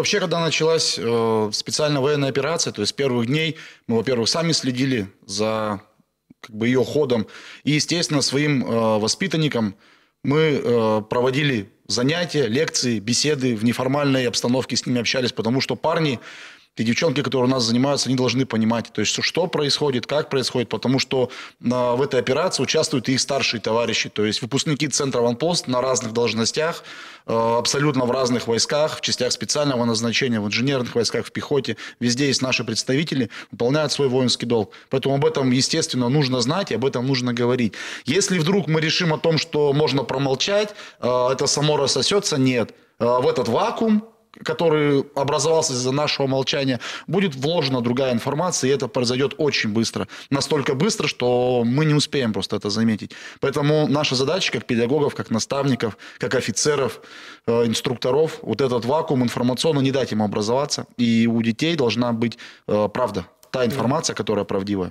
Вообще, когда началась э, специальная военная операция, то есть с первых дней мы, во-первых, сами следили за как бы, ее ходом, и, естественно, своим э, воспитанникам мы э, проводили занятия, лекции, беседы в неформальной обстановке с ними общались, потому что парни и девчонки, которые у нас занимаются, они должны понимать, то есть что происходит, как происходит, потому что а, в этой операции участвуют и их старшие товарищи, то есть выпускники центра «Ванпост» на разных должностях, а, абсолютно в разных войсках, в частях специального назначения, в инженерных войсках, в пехоте, везде есть наши представители, выполняют свой воинский долг. Поэтому об этом, естественно, нужно знать и об этом нужно говорить. Если вдруг мы решим о том, что можно промолчать, а, это само рассосется, нет. В этот вакуум который образовался из-за нашего молчания, будет вложена другая информация, и это произойдет очень быстро. Настолько быстро, что мы не успеем просто это заметить. Поэтому наша задача, как педагогов, как наставников, как офицеров, э, инструкторов, вот этот вакуум информационно не дать ему образоваться. И у детей должна быть э, правда, та информация, которая правдивая.